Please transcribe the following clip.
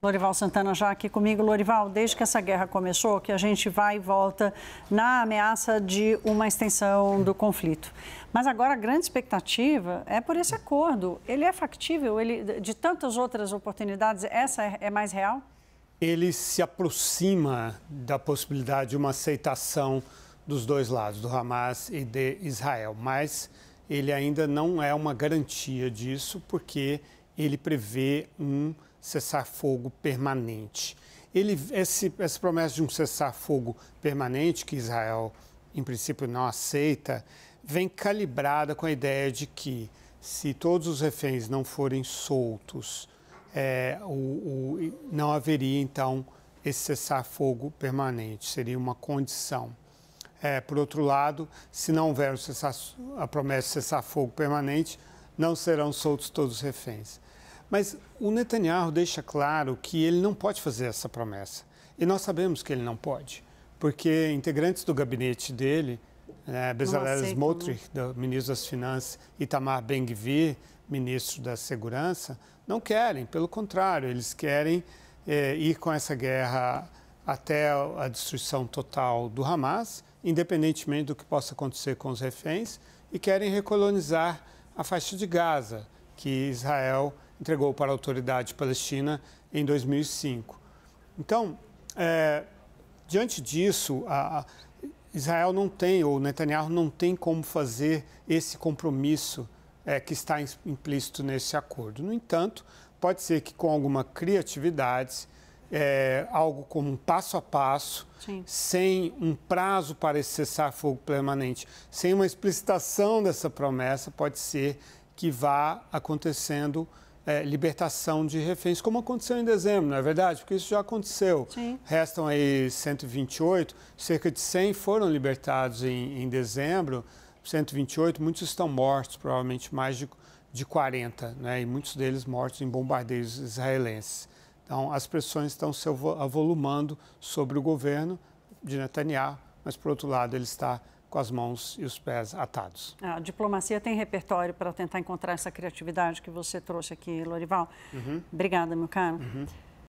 Lorival Santana já aqui comigo. Lorival, desde que essa guerra começou, que a gente vai e volta na ameaça de uma extensão do conflito. Mas agora a grande expectativa é por esse acordo. Ele é factível? Ele, de tantas outras oportunidades, essa é, é mais real? Ele se aproxima da possibilidade de uma aceitação dos dois lados, do Hamas e de Israel. Mas ele ainda não é uma garantia disso, porque ele prevê um cessar-fogo permanente. Ele, esse, essa promessa de um cessar-fogo permanente, que Israel, em princípio, não aceita, vem calibrada com a ideia de que, se todos os reféns não forem soltos, é, o, o, não haveria, então, esse cessar-fogo permanente, seria uma condição. É, por outro lado, se não houver cessar, a promessa de cessar-fogo permanente, não serão soltos todos os reféns. Mas o Netanyahu deixa claro que ele não pode fazer essa promessa. E nós sabemos que ele não pode, porque integrantes do gabinete dele, né, Bezalel Smotrich, né? ministro das Finanças, Tamar Ben-Gvir, ministro da Segurança, não querem. Pelo contrário, eles querem eh, ir com essa guerra até a destruição total do Hamas, independentemente do que possa acontecer com os reféns, e querem recolonizar a faixa de Gaza, que Israel entregou para a autoridade palestina em 2005. Então, é, diante disso, a, a Israel não tem, ou Netanyahu não tem como fazer esse compromisso é, que está implícito nesse acordo. No entanto, pode ser que com alguma criatividade, é, algo como um passo a passo, Sim. sem um prazo para esse cessar-fogo permanente, sem uma explicitação dessa promessa, pode ser que vá acontecendo é, libertação de reféns, como aconteceu em dezembro, não é verdade? Porque isso já aconteceu. Sim. Restam aí 128, cerca de 100 foram libertados em, em dezembro, 128, muitos estão mortos, provavelmente mais de, de 40, né? e muitos deles mortos em bombardeios israelenses. Então, as pressões estão se avolumando sobre o governo de Netanyahu, mas, por outro lado, ele está com as mãos e os pés atados. A diplomacia tem repertório para tentar encontrar essa criatividade que você trouxe aqui, Lorival. Uhum. Obrigada, meu caro. Uhum.